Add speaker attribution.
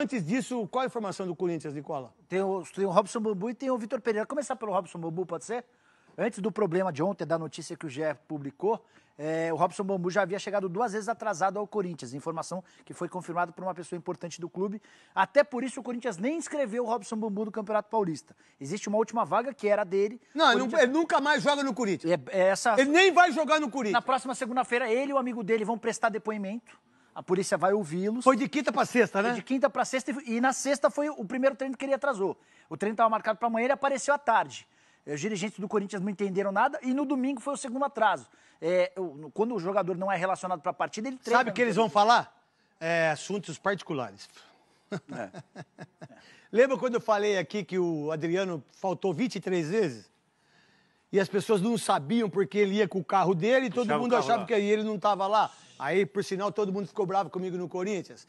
Speaker 1: Antes disso, qual a informação do Corinthians, Nicola? Tem o, tem o Robson Bambu e tem o Vitor Pereira. Começar pelo Robson Bambu, pode ser? Antes do problema de ontem, da notícia que o GE publicou, é, o Robson Bambu já havia chegado duas vezes atrasado ao Corinthians, informação que foi confirmada por uma pessoa importante do clube. Até por isso, o Corinthians nem inscreveu o Robson Bambu no Campeonato Paulista. Existe uma última vaga que era dele. Não, Corinthians... ele nunca mais joga no Corinthians. É, é essa... Ele nem vai jogar no Corinthians. Na próxima segunda-feira, ele e o amigo dele vão prestar depoimento a polícia vai ouvi-los. Foi de quinta para sexta, né? Foi de quinta para sexta e na sexta foi o primeiro treino que ele atrasou. O treino estava marcado para amanhã, ele apareceu à tarde. Eh, os dirigentes do Corinthians não entenderam nada e no domingo foi o segundo atraso. É, quando o jogador não é relacionado para a partida, ele treina. Sabe o que eles vão falar? É, assuntos particulares.
Speaker 2: É. Lembra quando eu falei aqui que o Adriano faltou 23 vezes? E as pessoas não sabiam porque ele ia com o carro dele e todo mundo achava lá. que ele não estava lá. Aí, por sinal, todo mundo ficou bravo comigo no Corinthians.